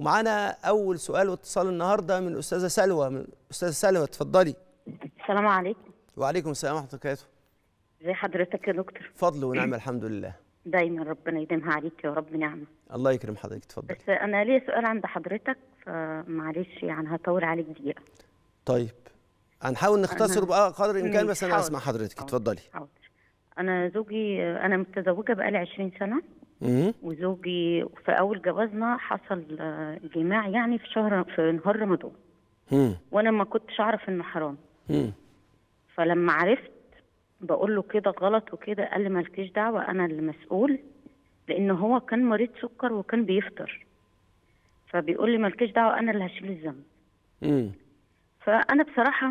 ومعانا اول سؤال واتصال النهارده من الاستاذه سلوى من الاستاذه سلوى اتفضلي السلام عليكم وعليكم السلام ورحمه الله وبركاته ازي حضرتك يا دكتور فضل ونعمه الحمد لله دايما ربنا يديمها عليك يا رب نعمه الله يكرم حضرتك اتفضلي بس انا ليا سؤال عند حضرتك فمعلش يعني هطول عليك دقيقه طيب هنحاول نختصر بقى قدر الامكان بس انا اسمع حضرتك اتفضلي انا زوجي انا متزوجه بقالي 20 سنه وزوجي في اول جوازنا حصل آه، جماع يعني في شهر في نهار رمضان وانا ما كنتش اعرف انه حرام فلما عرفت بقول له كده غلط وكده قال لي مالكيش دعوه انا اللي مسؤول لان هو كان مريض سكر وكان بيفطر فبيقول لي مالكيش دعوه انا اللي هشيل الذنب فانا بصراحه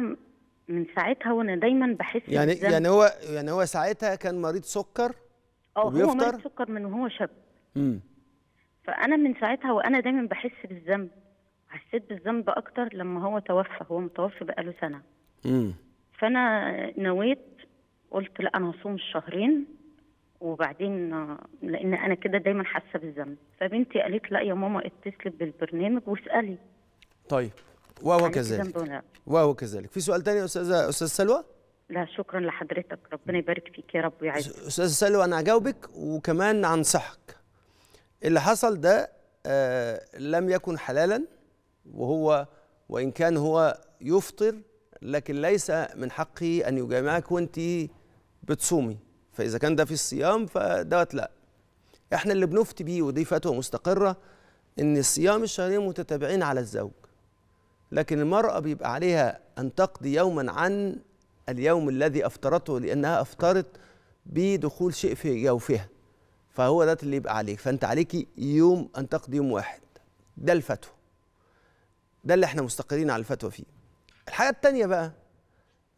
من ساعتها وانا دايما بحس يعني يعني هو يعني هو ساعتها كان مريض سكر اه هو مريض سكر من وهو شاب امم فانا من ساعتها وانا دايما بحس بالذنب حسيت بالذنب اكتر لما هو توفى هو متوفي بقاله سنه امم فانا نويت قلت لا انا هصوم الشهرين وبعدين لان انا كده دايما حاسه بالذنب فبنتي قالت لا يا ماما اتصلي بالبرنامج واسالي طيب وهو يعني كذلك وهو كذلك في سؤال تاني استاذه استاذ سلوى لا شكرا لحضرتك ربنا يبارك فيك يا رب ويعزك استاذ سلوى انا هجاوبك وكمان انصحك اللي حصل ده آه لم يكن حلالا وهو وان كان هو يفطر لكن ليس من حقه ان يجامعك وانت بتصومي فاذا كان ده في الصيام فدوت لا احنا اللي بنفتي بيه ودي فتوى مستقره ان الصيام الشهرين متتابعين على الزوج لكن المراه بيبقى عليها ان تقضي يوما عن اليوم الذي أفطرته لأنها أفطرت بدخول شيء في جوفها فهو ده اللي يبقى عليك فأنت عليك يوم أن تقضي يوم واحد ده الفتوى ده اللي احنا مستقرين على الفتوى فيه الحاجة الثانيه بقى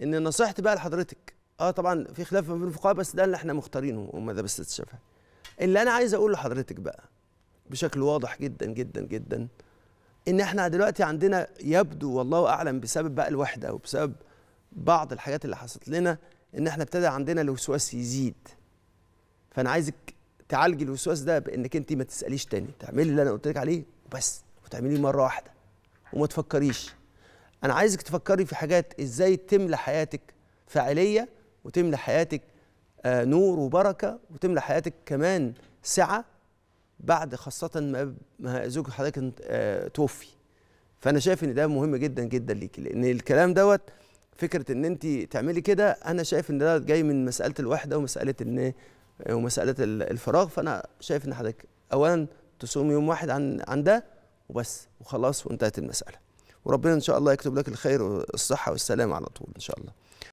إن نصيحتي بقى لحضرتك اه طبعا في خلاف ما بين الفقهاء بس ده اللي احنا مختارينه وماذا بس الشافعي اللي انا عايز اقوله لحضرتك بقى بشكل واضح جدا جدا جدا ان احنا دلوقتي عندنا يبدو والله اعلم بسبب بقى الوحده وبسبب بعض الحاجات اللي حصلت لنا ان احنا ابتدى عندنا الوسواس يزيد فانا عايزك تعالجي الوسواس ده بانك انت ما تساليش تاني تعملي اللي انا قلت لك عليه وبس وتعمليه مره واحده وما تفكريش انا عايزك تفكري في حاجات ازاي تملى حياتك فاعليه وتملى حياتك آه، نور وبركه وتملى حياتك كمان سعه بعد خاصه ما, ما زوج حضرتك آه، توفي فانا شايف ان ده مهم جدا جدا ليكي لان الكلام دوت فكره ان انت تعملي كده انا شايف ان ده جاي من مساله الوحده ومساله ان ومساله الفراغ فانا شايف ان حضرتك اولا تصوم يوم واحد عن عن ده وبس وخلاص وانتهت المساله وربنا ان شاء الله يكتب لك الخير والصحه والسلامه على طول ان شاء الله